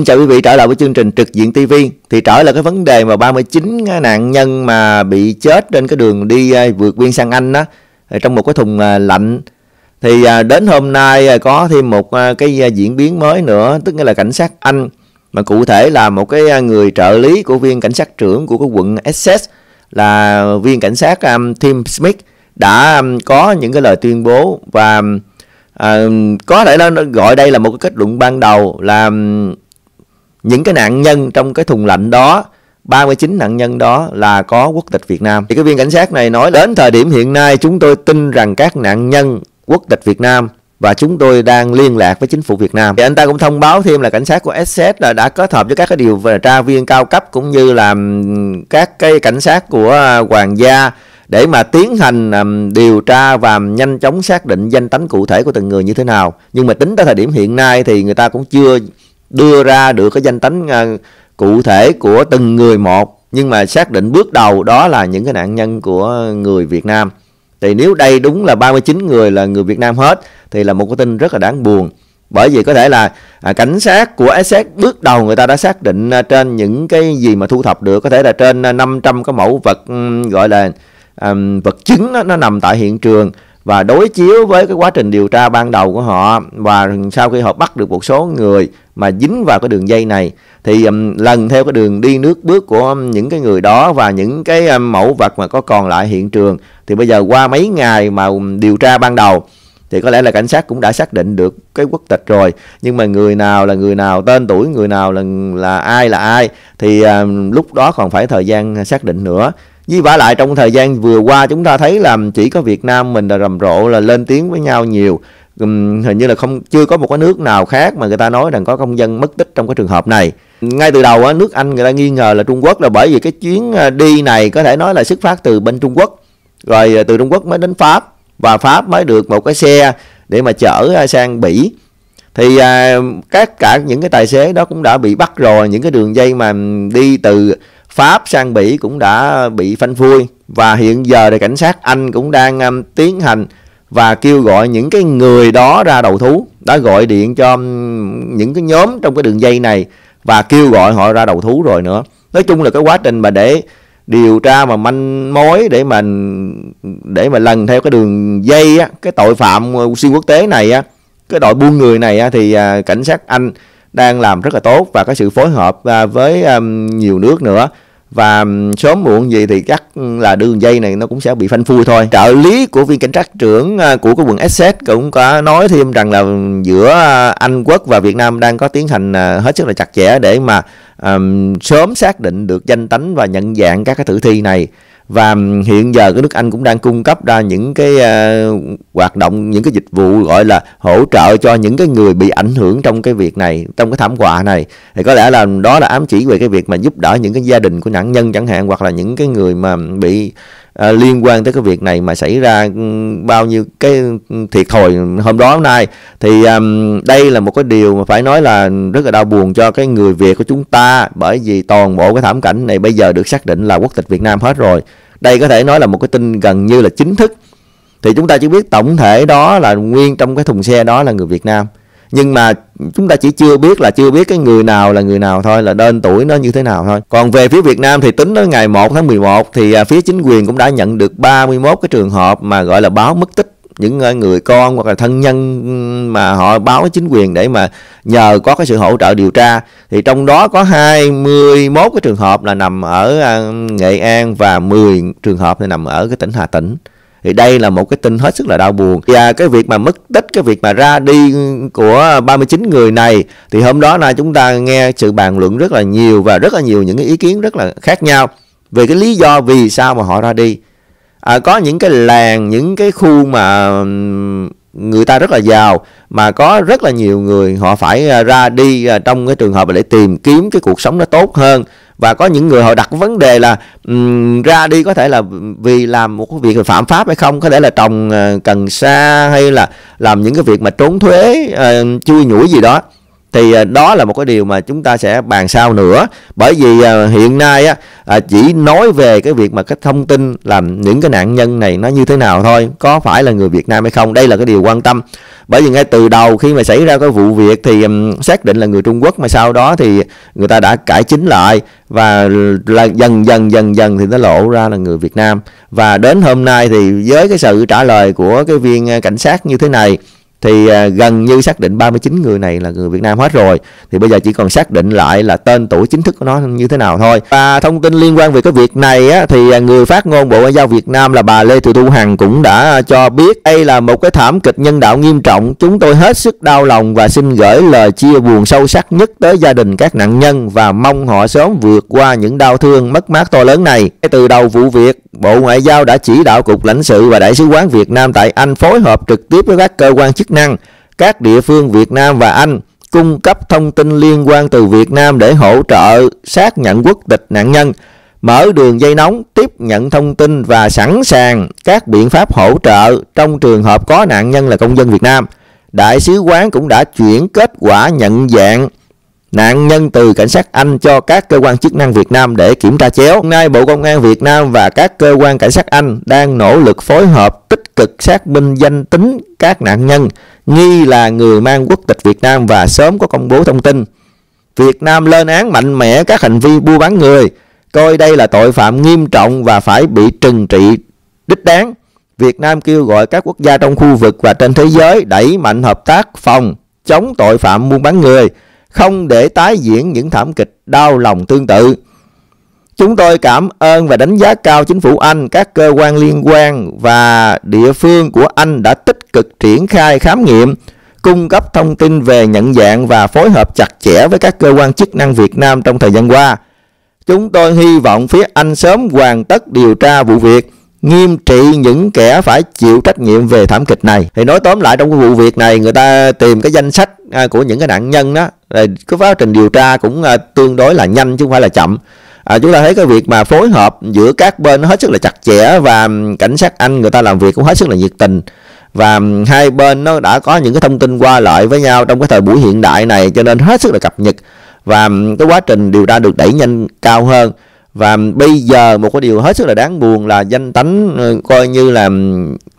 Xin chào quý vị trở lại với chương trình trực diện TV Thì trở lại cái vấn đề mà 39 nạn nhân mà bị chết trên cái đường đi à, vượt biên sang Anh đó à, Trong một cái thùng à, lạnh Thì đến hôm nay có thêm một cái diễn biến mới nữa Tức là cảnh sát Anh Mà cụ thể là một cái người trợ lý của viên cảnh sát trưởng của cái quận Essex Là viên cảnh sát Tim Smith Đã có những cái lời tuyên bố và À, có thể là gọi đây là một cái kết luận ban đầu là những cái nạn nhân trong cái thùng lạnh đó 39 nạn nhân đó là có quốc tịch Việt Nam. Thì cái viên cảnh sát này nói đến thời điểm hiện nay chúng tôi tin rằng các nạn nhân quốc tịch Việt Nam và chúng tôi đang liên lạc với chính phủ Việt Nam. Thì anh ta cũng thông báo thêm là cảnh sát của SS là đã kết hợp với các cái điều tra viên cao cấp cũng như là các cái cảnh sát của à, hoàng gia để mà tiến hành um, điều tra và nhanh chóng xác định danh tánh cụ thể của từng người như thế nào. Nhưng mà tính tới thời điểm hiện nay thì người ta cũng chưa đưa ra được cái danh tính ờ, cụ thể của từng người một nhưng mà xác định bước đầu đó là những cái nạn nhân của người Việt Nam. Thì nếu đây đúng là 39 người là người Việt Nam hết thì là một cái tin rất là đáng buồn. Bởi vì có thể là à, cảnh sát của SS bước đầu người ta đã xác định à, trên những cái gì mà thu thập được có thể là trên 500 à, cái mẫu vật um, gọi là um, vật chứng đó, nó nằm tại hiện trường và đối chiếu với cái quá trình điều tra ban đầu của họ và sau khi họ bắt được một số người mà dính vào cái đường dây này thì um, lần theo cái đường đi nước bước của um, những cái người đó và những cái um, mẫu vật mà có còn lại hiện trường thì bây giờ qua mấy ngày mà um, điều tra ban đầu thì có lẽ là cảnh sát cũng đã xác định được cái quốc tịch rồi nhưng mà người nào là người nào tên tuổi người nào là là ai là ai thì à, lúc đó còn phải thời gian xác định nữa với vả lại trong thời gian vừa qua chúng ta thấy là chỉ có Việt Nam mình là rầm rộ là lên tiếng với nhau nhiều hình như là không chưa có một cái nước nào khác mà người ta nói rằng có công dân mất tích trong cái trường hợp này ngay từ đầu nước Anh người ta nghi ngờ là Trung Quốc là bởi vì cái chuyến à, đi này có thể nói là xuất phát từ bên Trung Quốc rồi à, từ Trung Quốc mới đến Pháp và Pháp mới được một cái xe để mà chở à, sang Bỉ thì các cả những cái tài xế đó cũng đã bị bắt rồi những cái đường dây mà đi từ Pháp sang Bỉ cũng đã bị phanh phui và hiện giờ thì cảnh sát Anh cũng đang tiến hành và kêu gọi những cái người đó ra đầu thú đã gọi điện cho những cái nhóm trong cái đường dây này và kêu gọi họ ra đầu thú rồi nữa nói chung là cái quá trình mà để điều tra mà manh mối để mà để mà lần theo cái đường dây á, cái tội phạm ờ, xuyên quốc tế này á, cái đội buôn người này á, thì à, cảnh sát Anh đang làm rất là tốt và cái sự phối hợp à, với nhiều nước nữa và sớm muộn gì thì chắc là đường dây này nó cũng sẽ bị phanh phui thôi trợ lý của viên cảnh sát trưởng à, của cái quận Essex cũng có nói thêm rằng là giữa Anh Quốc và Việt Nam đang có tiến hành à, hết sức là chặt chẽ để mà um, sớm xác định được danh tính và nhận dạng các cái tử thi này và hiện giờ cái nước Anh cũng đang cung cấp ra những cái uh, hoạt động những cái dịch vụ gọi là hỗ trợ cho những cái người bị ảnh hưởng trong cái việc này trong cái thảm họa này thì có lẽ là đó là ám chỉ về cái việc mà giúp đỡ những cái gia đình của nạn nhân chẳng hạn hoặc là những cái người mà bị à, liên quan tới cái việc này mà xảy ra ừ, bao nhiêu cái ừ, thiệt thòi hôm đó hôm nay thì um, đây là một cái điều mà phải nói là rất là đau buồn cho cái người Việt của chúng ta bởi vì toàn bộ cái thảm cảnh này bây giờ được xác định là quốc tịch Việt Nam hết rồi đây có thể nói là một cái tin gần như là chính thức thì chúng ta chỉ biết tổng thể đó là nguyên trong cái thùng xe đó là người Việt Nam nhưng mà chúng ta chỉ chưa biết là chưa biết cái người nào là người nào thôi là đơn tuổi nó như thế nào thôi còn về phía Việt Nam thì tính đến ngày 1 tháng 11 thì à, phía chính quyền cũng đã nhận được 31 cái trường hợp mà gọi là báo mất tích những à, người con hoặc là thân nhân mà họ báo với chính quyền để mà nhờ có cái sự hỗ trợ điều tra thì trong đó có 21 cái trường hợp là nằm ở à, Nghệ An và 10 trường hợp thì nằm ở cái tỉnh Hà Tĩnh thì đây là một cái tin hết sức là đau buồn và cái việc mà mất tích cái việc mà ra đi của 39 người này thì hôm đó là chúng ta nghe sự bàn luận rất là nhiều và rất là nhiều những cái ý kiến rất là khác nhau về cái lý do vì sao mà họ ra đi à, có những cái làng những cái khu mà người ta rất là giàu mà có rất là nhiều người họ phải à, ra đi à, trong cái trường hợp để tìm kiếm cái cuộc sống nó tốt hơn và có những người họ đặt vấn đề là um, ra đi có thể là vì làm một cái việc phạm pháp hay không có thể là trồng à, cần sa hay là làm những cái việc mà trốn thuế uh, chui nhủi gì đó thì à, đó là một cái điều mà chúng ta sẽ bàn sau nữa bởi vì à, hiện nay á à, chỉ nói về cái việc mà cái thông tin làm những cái nạn nhân này nó như thế nào thôi có phải là người Việt Nam hay không đây là cái điều quan tâm bởi vì ngay từ đầu khi mà xảy ra cái vụ việc thì xác định là người Trung Quốc mà sau đó thì người ta đã cải chính lại và là dần dần dần dần thì nó lộ ra là người Việt Nam và đến hôm nay thì với cái sự trả lời của cái viên cảnh sát như thế này thì à, gần như xác định 39 người này là người Việt Nam hết rồi thì bây giờ chỉ còn xác định lại là tên tuổi chính thức của nó như thế nào thôi và thông tin liên quan về cái việc này á, thì à, người phát ngôn Bộ Ngoại giao Việt Nam là bà Lê Thị Thu Hằng cũng đã cho biết đây là một cái thảm kịch nhân đạo nghiêm trọng chúng tôi hết sức đau lòng và xin gửi lời chia buồn sâu sắc nhất tới gia đình các nạn nhân và mong họ sớm vượt qua những đau thương mất mát to lớn này từ đầu vụ việc Bộ Ngoại giao đã chỉ đạo Cục lãnh sự và Đại sứ quán Việt Nam tại Anh phối hợp trực tiếp với các cơ quan chức chức năng các địa phương Việt Nam và Anh cung cấp thông tin liên quan từ Việt Nam để hỗ trợ xác nhận quốc tịch nạn nhân, mở đường dây nóng tiếp nhận thông tin và sẵn sàng các biện pháp hỗ trợ trong trường hợp có nạn nhân là công dân Việt Nam. Đại sứ quán cũng đã chuyển kết quả nhận dạng nạn nhân từ cảnh sát Anh cho các cơ quan chức năng Việt Nam để kiểm tra chéo. Hôm nay Bộ Công an Việt Nam và các cơ quan cảnh sát Anh đang nỗ lực phối hợp tích cực xác minh danh tính các nạn nhân nghi là người mang quốc tịch Việt Nam và sớm có công bố thông tin. Việt Nam lên án mạnh mẽ các hành vi buôn bán người, coi đây là tội phạm nghiêm trọng và phải bị trừng trị đích đáng. Việt Nam kêu gọi các quốc gia trong khu vực và trên thế giới đẩy mạnh hợp tác phòng chống tội phạm buôn bán người, không để tái diễn những thảm kịch đau lòng tương tự. Chúng tôi cảm ơn và đánh giá cao chính phủ Anh, các cơ quan liên quan và địa phương của Anh đã tích cực triển khai khám nghiệm, cung cấp thông tin về nhận dạng và phối hợp chặt chẽ với các cơ quan chức năng Việt Nam trong thời gian qua. Chúng tôi hy vọng phía Anh sớm hoàn tất điều tra vụ việc, nghiêm trị những kẻ phải chịu trách nhiệm về thảm kịch này. Thì nói tóm lại trong vụ việc này người ta tìm cái danh sách à, của những cái nạn nhân đó, cái quá trình điều tra cũng à, tương đối là nhanh chứ không phải là chậm à, chúng ta thấy cái việc mà phối hợp giữa các bên hết sức là chặt chẽ và cảnh sát anh người ta làm việc cũng hết sức là nhiệt tình và hai bên nó đã có những cái thông tin qua lại với nhau trong cái thời buổi hiện đại này cho nên hết sức là cập nhật và cái quá trình điều tra được đẩy nhanh cao hơn và bây giờ một cái điều hết sức là đáng buồn là danh tánh coi như là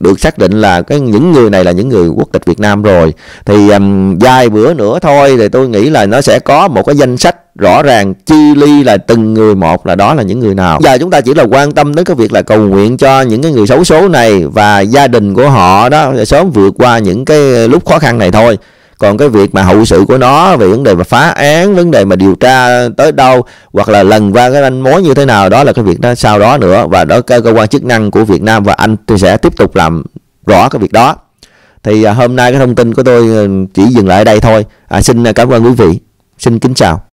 được xác định là cái những người này là những người quốc tịch Việt Nam rồi thì um, vài bữa nữa thôi thì tôi nghĩ là nó sẽ có một cái danh sách rõ ràng chi ly là từng người một là đó là những người nào giờ chúng ta chỉ là quan tâm đến cái việc là cầu nguyện cho những cái người xấu số này và gia đình của họ đó sớm vượt qua những cái lúc khó khăn này thôi còn cái việc mà hậu sự của nó về vấn đề mà phá án vấn đề mà điều tra tới đâu hoặc là lần ra cái anh mối như thế nào đó là cái việc đó sau đó nữa và đó cơ, quan chức năng của Việt Nam và Anh thì sẽ tiếp tục làm rõ cái việc đó thì à, hôm nay cái thông tin của tôi ừ, chỉ dừng lại ở đây thôi à, xin à, cảm ơn quý vị xin kính chào